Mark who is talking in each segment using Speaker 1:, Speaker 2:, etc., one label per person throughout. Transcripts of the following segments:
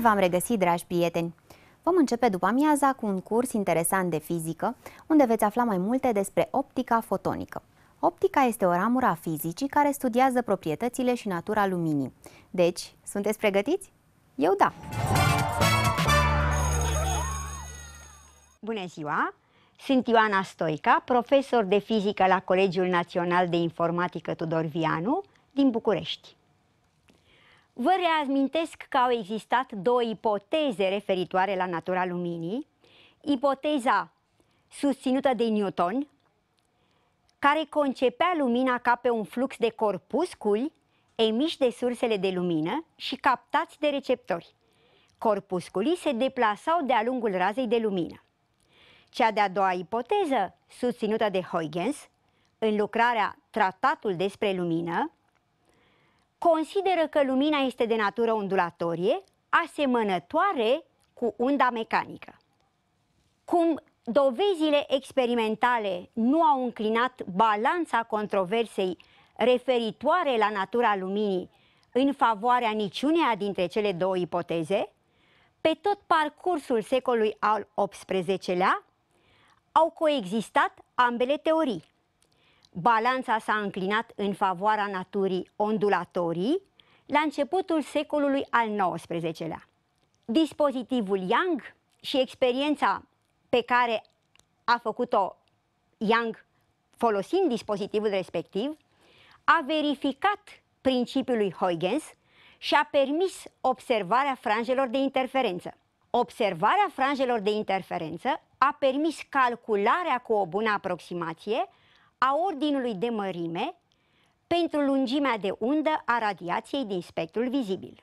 Speaker 1: v-am regăsit, dragi prieteni! Vom începe după amiaza cu un curs interesant de fizică, unde veți afla mai multe despre optica fotonică. Optica este o ramură a fizicii care studiază proprietățile și natura luminii. Deci, sunteți pregătiți? Eu da! Bună ziua! Sunt Ioana Stoica, profesor de fizică la Colegiul Național de Informatică Tudor Vianu din București. Vă reamintesc că au existat două ipoteze referitoare la natura luminii. Ipoteza susținută de Newton, care concepea lumina ca pe un flux de corpusculi emiși de sursele de lumină și captați de receptori. Corpusculii se deplasau de-a lungul razei de lumină. Cea de-a doua ipoteză, susținută de Huygens, în lucrarea Tratatul despre lumină, consideră că lumina este de natură ondulatorie, asemănătoare cu unda mecanică. Cum dovezile experimentale nu au înclinat balanța controversei referitoare la natura luminii în favoarea niciuneia dintre cele două ipoteze, pe tot parcursul secolului al XVIII-lea au coexistat ambele teorii balanța s-a înclinat în favoarea naturii ondulatorii la începutul secolului al XIX-lea. Dispozitivul Young și experiența pe care a făcut-o Young folosind dispozitivul respectiv a verificat principiul lui Huygens și a permis observarea franjelor de interferență. Observarea franjelor de interferență a permis calcularea cu o bună aproximație a ordinului de mărime pentru lungimea de undă a radiației din spectrul vizibil.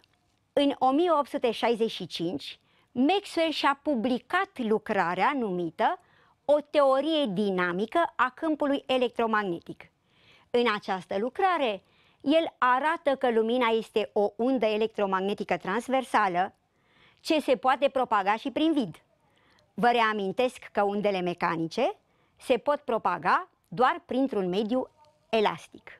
Speaker 1: În 1865, Maxwell și-a publicat lucrarea numită O teorie dinamică a câmpului electromagnetic. În această lucrare, el arată că lumina este o undă electromagnetică transversală ce se poate propaga și prin vid. Vă reamintesc că undele mecanice se pot propaga doar printr-un mediu elastic.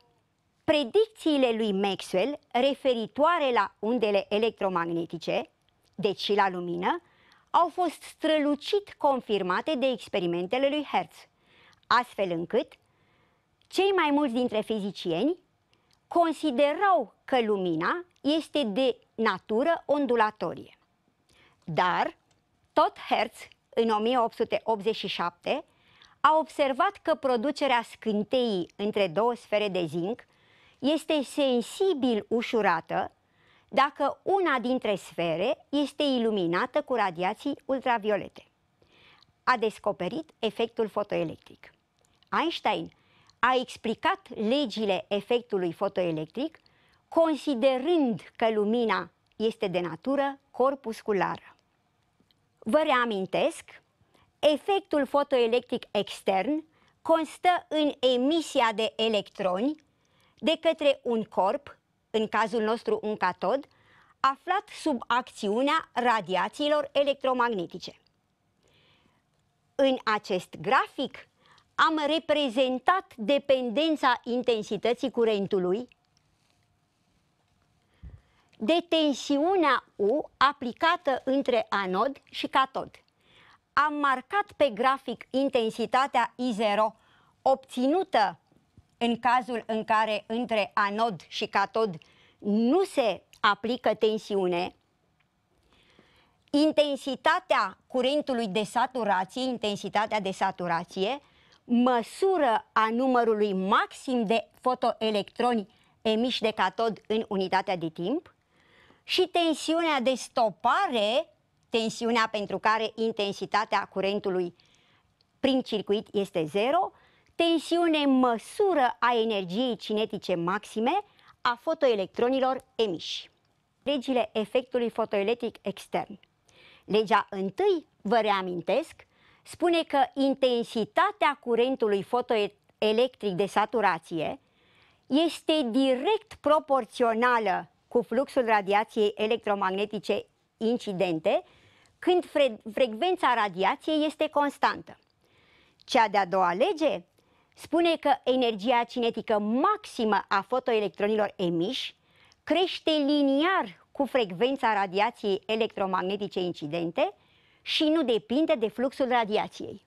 Speaker 1: Predicțiile lui Maxwell referitoare la undele electromagnetice, deci și la lumină, au fost strălucit confirmate de experimentele lui Hertz, astfel încât cei mai mulți dintre fizicieni considerau că lumina este de natură ondulatorie. Dar tot Hertz, în 1887, a observat că producerea scânteii între două sfere de zinc este sensibil ușurată dacă una dintre sfere este iluminată cu radiații ultraviolete. A descoperit efectul fotoelectric. Einstein a explicat legile efectului fotoelectric considerând că lumina este de natură corpusculară. Vă reamintesc Efectul fotoelectric extern constă în emisia de electroni de către un corp, în cazul nostru un catod, aflat sub acțiunea radiațiilor electromagnetice. În acest grafic am reprezentat dependența intensității curentului de tensiunea U aplicată între anod și catod am marcat pe grafic intensitatea I0 obținută în cazul în care între anod și catod nu se aplică tensiune, intensitatea curentului de saturație, intensitatea de saturație, măsură a numărului maxim de fotoelectroni emiși de catod în unitatea de timp și tensiunea de stopare tensiunea pentru care intensitatea curentului prin circuit este 0, tensiune măsură a energiei cinetice maxime a fotoelectronilor emiși. Legile efectului fotoelectric extern. Legea întâi, vă reamintesc, spune că intensitatea curentului fotoelectric de saturație este direct proporțională cu fluxul radiației electromagnetice incidente când fre- frecvența radiației este constantă. Cea de-a doua lege spune că energia cinetică maximă a fotoelectronilor emiși crește liniar cu frecvența radiației electromagnetice incidente și nu depinde de fluxul radiației.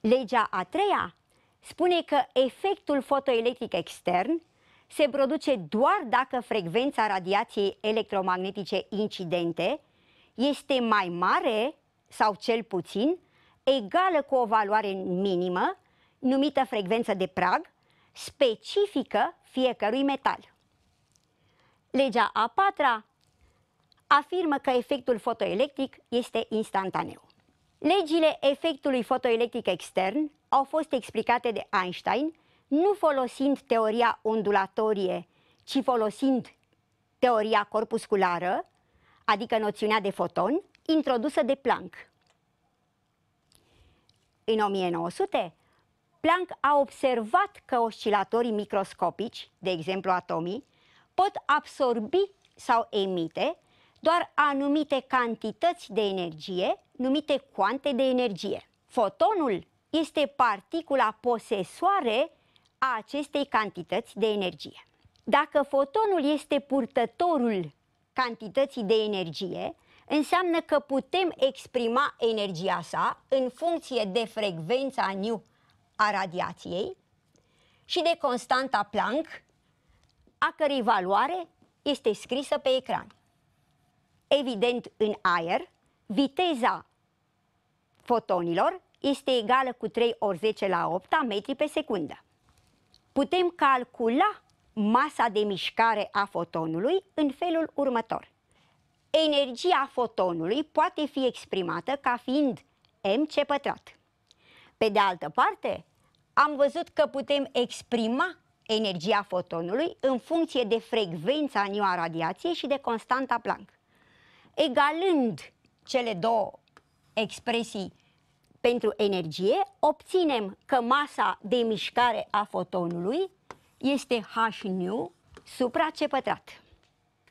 Speaker 1: Legea a treia spune că efectul fotoelectric extern se produce doar dacă frecvența radiației electromagnetice incidente este mai mare sau cel puțin egală cu o valoare minimă numită frecvență de prag specifică fiecărui metal. Legea a patra afirmă că efectul fotoelectric este instantaneu. Legile efectului fotoelectric extern au fost explicate de Einstein, nu folosind teoria ondulatorie, ci folosind teoria corpusculară, adică noțiunea de foton, introdusă de Planck. În 1900, Planck a observat că oscilatorii microscopici, de exemplu atomii, pot absorbi sau emite doar anumite cantități de energie, numite cuante de energie. Fotonul este particula posesoare a acestei cantități de energie. Dacă fotonul este purtătorul cantității de energie, înseamnă că putem exprima energia sa în funcție de frecvența nu a radiației și de constanta Planck, a cărei valoare este scrisă pe ecran. Evident, în aer, viteza fotonilor este egală cu 3 ori 10 la 8 metri pe secundă. Putem calcula masa de mișcare a fotonului în felul următor. Energia fotonului poate fi exprimată ca fiind mc pătrat. Pe de altă parte, am văzut că putem exprima energia fotonului în funcție de frecvența nu radiației și de constanta Planck. Egalând cele două expresii pentru energie, obținem că masa de mișcare a fotonului este H nu supra C pătrat,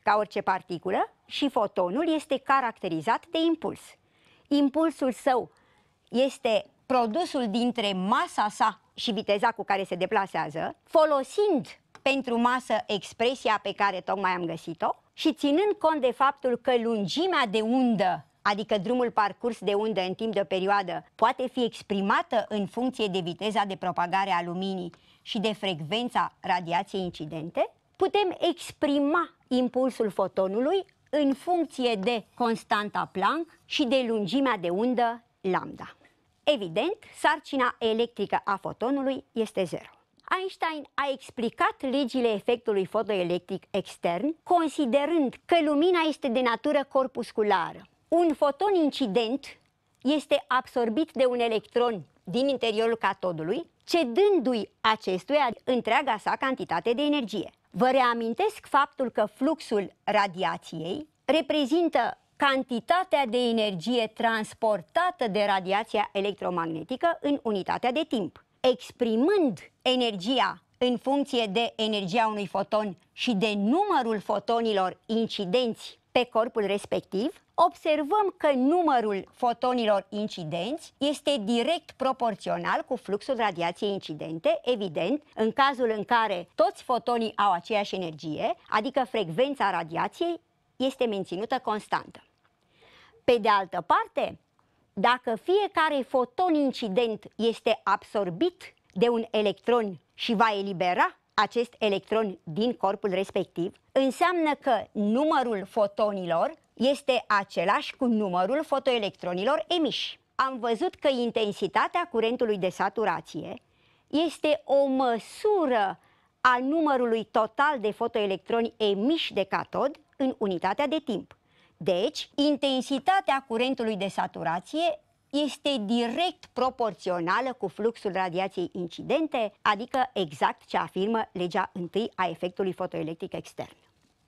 Speaker 1: ca orice particulă, și fotonul este caracterizat de impuls. Impulsul său este produsul dintre masa sa și viteza cu care se deplasează, folosind pentru masă expresia pe care tocmai am găsit-o și ținând cont de faptul că lungimea de undă adică drumul parcurs de undă în timp de o perioadă, poate fi exprimată în funcție de viteza de propagare a luminii și de frecvența radiației incidente, putem exprima impulsul fotonului în funcție de constanta Planck și de lungimea de undă lambda. Evident, sarcina electrică a fotonului este zero. Einstein a explicat legile efectului fotoelectric extern, considerând că lumina este de natură corpusculară, un foton incident este absorbit de un electron din interiorul catodului, cedându-i acestuia întreaga sa cantitate de energie. Vă reamintesc faptul că fluxul radiației reprezintă cantitatea de energie transportată de radiația electromagnetică în unitatea de timp. Exprimând energia în funcție de energia unui foton și de numărul fotonilor incidenți pe corpul respectiv, observăm că numărul fotonilor incidenți este direct proporțional cu fluxul radiației incidente, evident, în cazul în care toți fotonii au aceeași energie, adică frecvența radiației este menținută constantă. Pe de altă parte, dacă fiecare foton incident este absorbit de un electron și va elibera acest electron din corpul respectiv, înseamnă că numărul fotonilor este același cu numărul fotoelectronilor emiși. Am văzut că intensitatea curentului de saturație este o măsură a numărului total de fotoelectroni emiși de catod în unitatea de timp. Deci, intensitatea curentului de saturație este direct proporțională cu fluxul radiației incidente, adică exact ce afirmă legea întâi a efectului fotoelectric extern.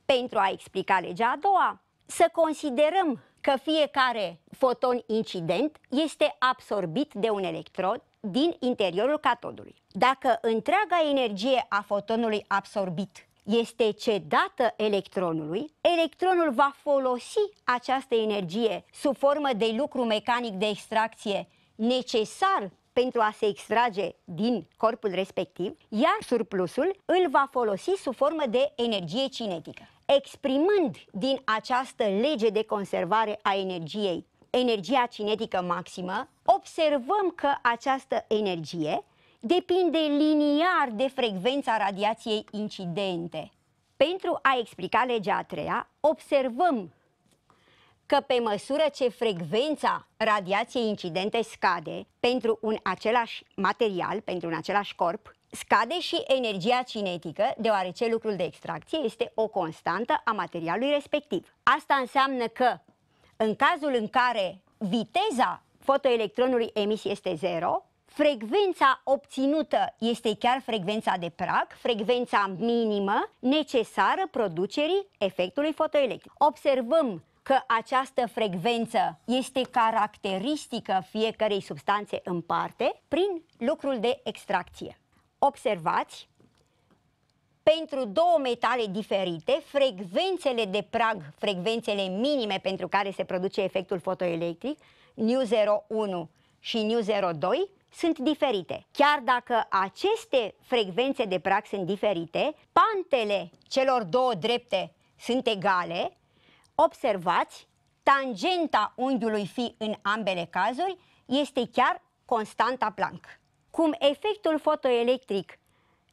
Speaker 1: Pentru a explica legea a doua, să considerăm că fiecare foton incident este absorbit de un electrod din interiorul catodului. Dacă întreaga energie a fotonului absorbit este cedată electronului, electronul va folosi această energie sub formă de lucru mecanic de extracție necesar pentru a se extrage din corpul respectiv, iar surplusul îl va folosi sub formă de energie cinetică exprimând din această lege de conservare a energiei energia cinetică maximă, observăm că această energie depinde liniar de frecvența radiației incidente. Pentru a explica legea a treia, observăm că pe măsură ce frecvența radiației incidente scade pentru un același material, pentru un același corp, Scade și energia cinetică, deoarece lucrul de extracție este o constantă a materialului respectiv. Asta înseamnă că, în cazul în care viteza fotoelectronului emis este zero, frecvența obținută este chiar frecvența de prag, frecvența minimă necesară producerii efectului fotoelectric. Observăm că această frecvență este caracteristică fiecărei substanțe în parte prin lucrul de extracție observați, pentru două metale diferite, frecvențele de prag, frecvențele minime pentru care se produce efectul fotoelectric, nu01 și nu02, sunt diferite. Chiar dacă aceste frecvențe de prag sunt diferite, pantele celor două drepte sunt egale, observați, tangenta unghiului fi în ambele cazuri este chiar constanta Planck cum efectul fotoelectric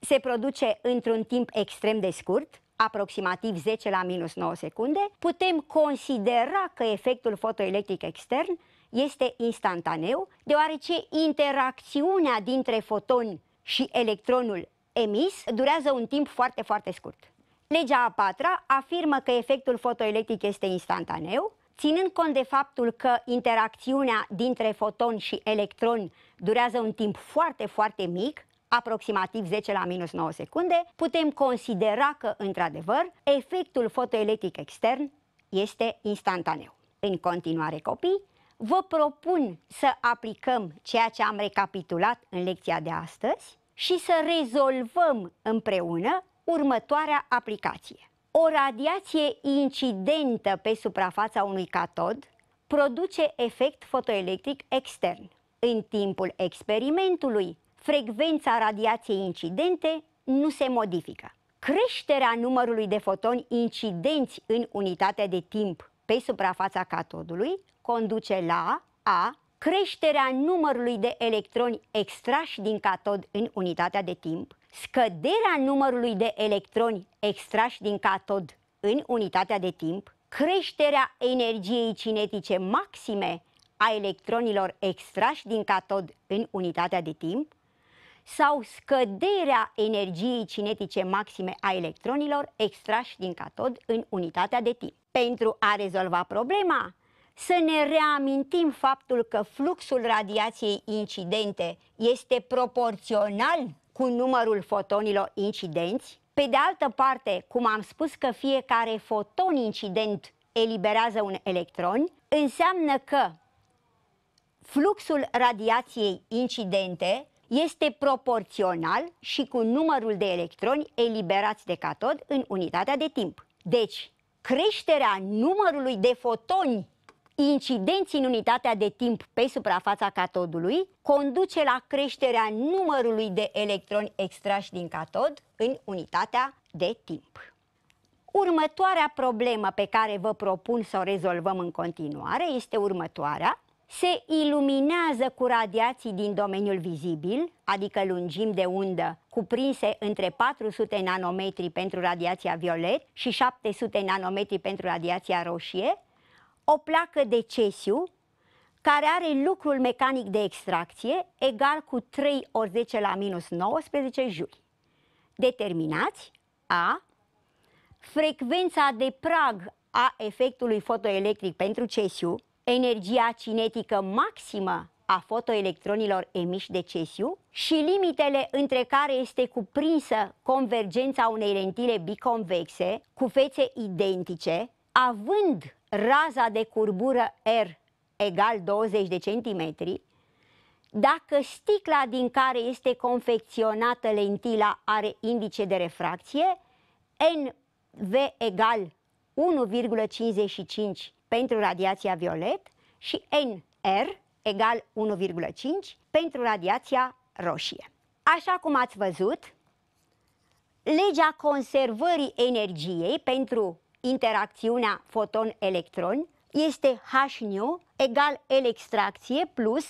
Speaker 1: se produce într-un timp extrem de scurt, aproximativ 10 la minus 9 secunde, putem considera că efectul fotoelectric extern este instantaneu, deoarece interacțiunea dintre foton și electronul emis durează un timp foarte, foarte scurt. Legea a patra afirmă că efectul fotoelectric este instantaneu, Ținând cont de faptul că interacțiunea dintre foton și electron durează un timp foarte, foarte mic, aproximativ 10 la minus 9 secunde, putem considera că, într-adevăr, efectul fotoelectric extern este instantaneu. În continuare, copii, vă propun să aplicăm ceea ce am recapitulat în lecția de astăzi și să rezolvăm împreună următoarea aplicație. O radiație incidentă pe suprafața unui catod produce efect fotoelectric extern. În timpul experimentului, frecvența radiației incidente nu se modifică. Creșterea numărului de fotoni incidenți în unitatea de timp pe suprafața catodului conduce la A creșterea numărului de electroni extrași din catod în unitatea de timp, scăderea numărului de electroni extrași din catod în unitatea de timp, creșterea energiei cinetice maxime a electronilor extrași din catod în unitatea de timp sau scăderea energiei cinetice maxime a electronilor extrași din catod în unitatea de timp. Pentru a rezolva problema, să ne reamintim faptul că fluxul radiației incidente este proporțional cu numărul fotonilor incidenți. Pe de altă parte, cum am spus că fiecare foton incident eliberează un electron, înseamnă că fluxul radiației incidente este proporțional și cu numărul de electroni eliberați de catod în unitatea de timp. Deci, creșterea numărului de fotoni incidenții în unitatea de timp pe suprafața catodului conduce la creșterea numărului de electroni extrași din catod în unitatea de timp. Următoarea problemă pe care vă propun să o rezolvăm în continuare este următoarea. Se iluminează cu radiații din domeniul vizibil, adică lungimi de undă cuprinse între 400 nanometri pentru radiația violet și 700 nanometri pentru radiația roșie, o placă de cesiu care are lucrul mecanic de extracție egal cu 3 ori 10 la minus 19 juli. Determinați A. Frecvența de prag a efectului fotoelectric pentru cesiu, energia cinetică maximă a fotoelectronilor emiși de cesiu și limitele între care este cuprinsă convergența unei lentile biconvexe cu fețe identice, având raza de curbură R egal 20 de centimetri, dacă sticla din care este confecționată lentila are indice de refracție, NV egal 1,55 pentru radiația violet și NR egal 1,5 pentru radiația roșie. Așa cum ați văzut, legea conservării energiei pentru interacțiunea foton-electron este Hnu egal L extracție plus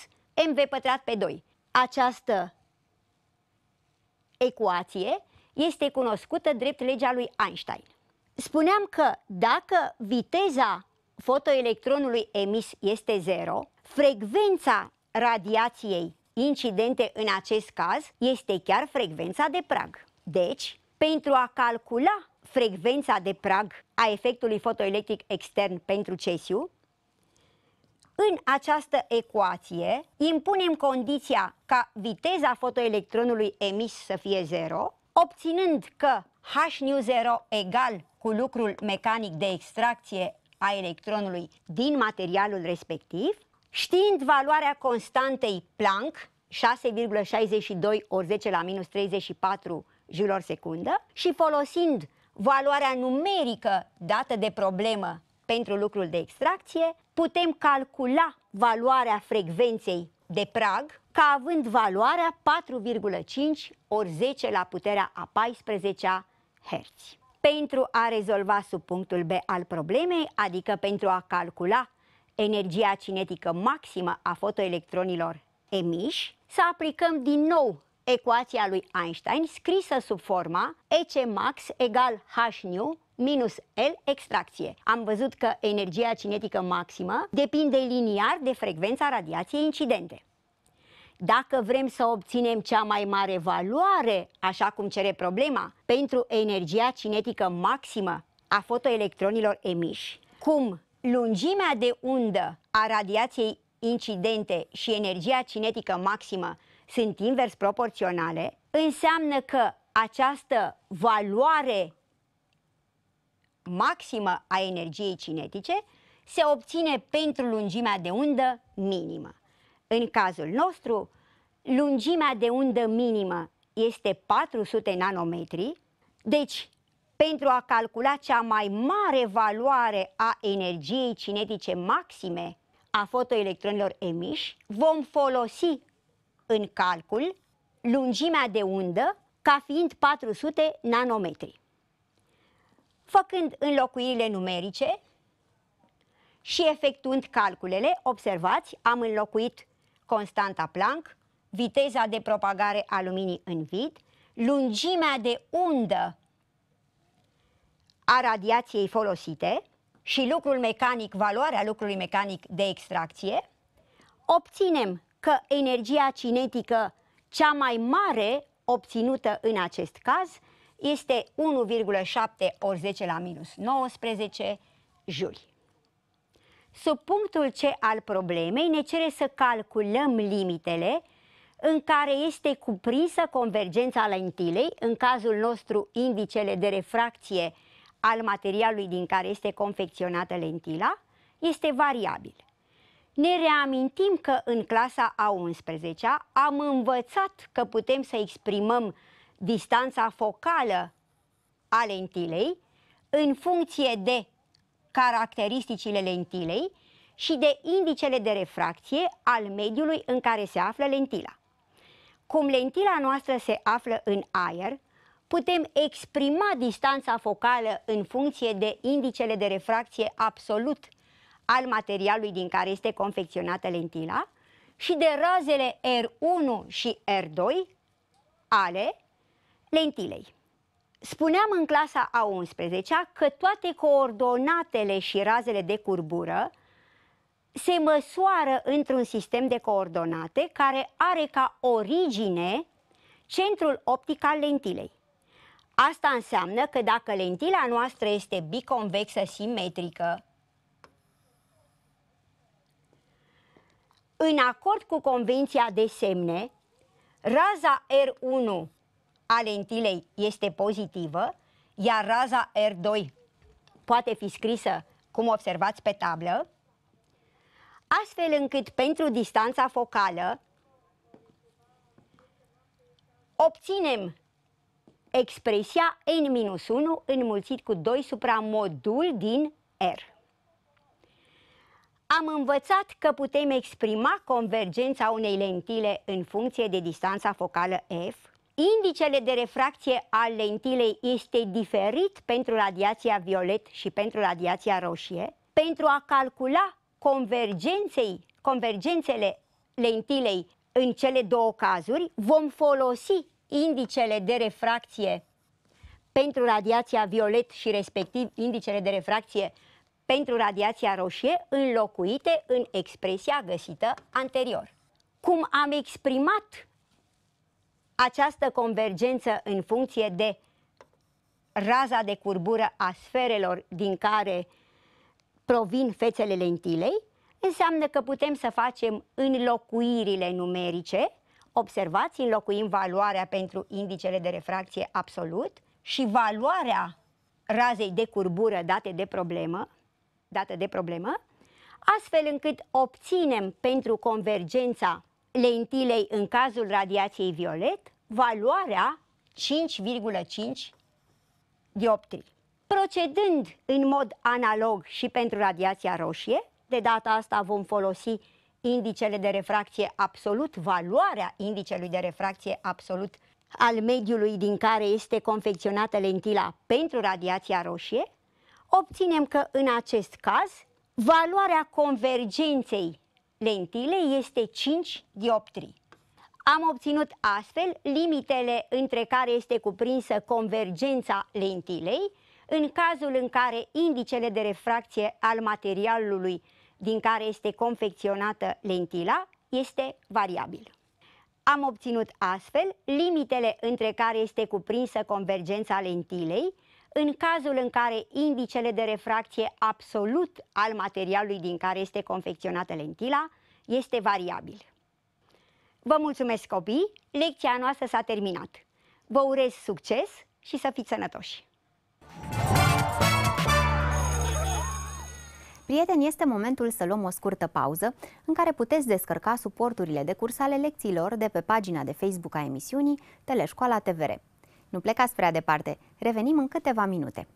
Speaker 1: mv pătrat pe 2. Această ecuație este cunoscută drept legea lui Einstein. Spuneam că dacă viteza fotoelectronului emis este 0, frecvența radiației incidente în acest caz este chiar frecvența de prag. Deci, pentru a calcula frecvența de prag a efectului fotoelectric extern pentru cesiu, în această ecuație impunem condiția ca viteza fotoelectronului emis să fie 0, obținând că nu 0 egal cu lucrul mecanic de extracție a electronului din materialul respectiv, știind valoarea constantei Planck, 6,62 ori 10 la minus 34 joule secundă și folosind valoarea numerică dată de problemă pentru lucrul de extracție, putem calcula valoarea frecvenței de prag ca având valoarea 4,5 ori 10 la puterea a 14 Hz. Pentru a rezolva subpunctul B al problemei, adică pentru a calcula energia cinetică maximă a fotoelectronilor emiși, să aplicăm din nou ecuația lui Einstein scrisă sub forma EC max egal H nu minus L extracție. Am văzut că energia cinetică maximă depinde liniar de frecvența radiației incidente. Dacă vrem să obținem cea mai mare valoare, așa cum cere problema, pentru energia cinetică maximă a fotoelectronilor emiși, cum lungimea de undă a radiației incidente și energia cinetică maximă sunt invers proporționale, înseamnă că această valoare maximă a energiei cinetice se obține pentru lungimea de undă minimă. În cazul nostru, lungimea de undă minimă este 400 nanometri, deci pentru a calcula cea mai mare valoare a energiei cinetice maxime a fotoelectronilor emiși, vom folosi în calcul lungimea de undă ca fiind 400 nanometri. Făcând înlocuirile numerice și efectuând calculele, observați, am înlocuit constanta Planck, viteza de propagare a luminii în vid, lungimea de undă a radiației folosite și lucrul mecanic, valoarea lucrului mecanic de extracție, obținem că energia cinetică cea mai mare obținută în acest caz este 1,7 ori 10 la minus 19 juli. Sub punctul C al problemei ne cere să calculăm limitele în care este cuprinsă convergența lentilei, în cazul nostru indicele de refracție al materialului din care este confecționată lentila, este variabil. Ne reamintim că în clasa a 11-a am învățat că putem să exprimăm distanța focală a lentilei în funcție de caracteristicile lentilei și de indicele de refracție al mediului în care se află lentila. Cum lentila noastră se află în aer, putem exprima distanța focală în funcție de indicele de refracție absolut al materialului din care este confecționată lentila și de razele R1 și R2 ale lentilei. Spuneam în clasa a 11-a că toate coordonatele și razele de curbură se măsoară într-un sistem de coordonate care are ca origine centrul optic al lentilei. Asta înseamnă că dacă lentila noastră este biconvexă simetrică, în acord cu Convenția de semne, raza R1 a lentilei este pozitivă, iar raza R2 poate fi scrisă, cum observați pe tablă, astfel încât pentru distanța focală obținem expresia n-1 înmulțit cu 2 supra modul din R am învățat că putem exprima convergența unei lentile în funcție de distanța focală F. Indicele de refracție al lentilei este diferit pentru radiația violet și pentru radiația roșie. Pentru a calcula convergenței, convergențele lentilei în cele două cazuri, vom folosi indicele de refracție pentru radiația violet și respectiv indicele de refracție pentru radiația roșie înlocuite în expresia găsită anterior. Cum am exprimat această convergență în funcție de raza de curbură a sferelor din care provin fețele lentilei, înseamnă că putem să facem înlocuirile numerice, observați, înlocuim valoarea pentru indicele de refracție absolut și valoarea razei de curbură date de problemă, dată de problemă, astfel încât obținem pentru convergența lentilei în cazul radiației violet valoarea 5,5 dioptrii. Procedând în mod analog și pentru radiația roșie, de data asta vom folosi indicele de refracție absolut, valoarea indicelui de refracție absolut al mediului din care este confecționată lentila pentru radiația roșie, obținem că în acest caz valoarea convergenței lentilei este 5 dioptrii. Am obținut astfel limitele între care este cuprinsă convergența lentilei, în cazul în care indicele de refracție al materialului din care este confecționată lentila este variabil. Am obținut astfel limitele între care este cuprinsă convergența lentilei, în cazul în care indicele de refracție absolut al materialului din care este confecționată lentila este variabil. Vă mulțumesc copii, lecția noastră s-a terminat. Vă urez succes și să fiți sănătoși! Prieteni, este momentul să luăm o scurtă pauză în care puteți descărca suporturile de curs ale lecțiilor de pe pagina de Facebook a emisiunii Teleșcoala TVR. Nu plecați prea departe, revenim în câteva minute.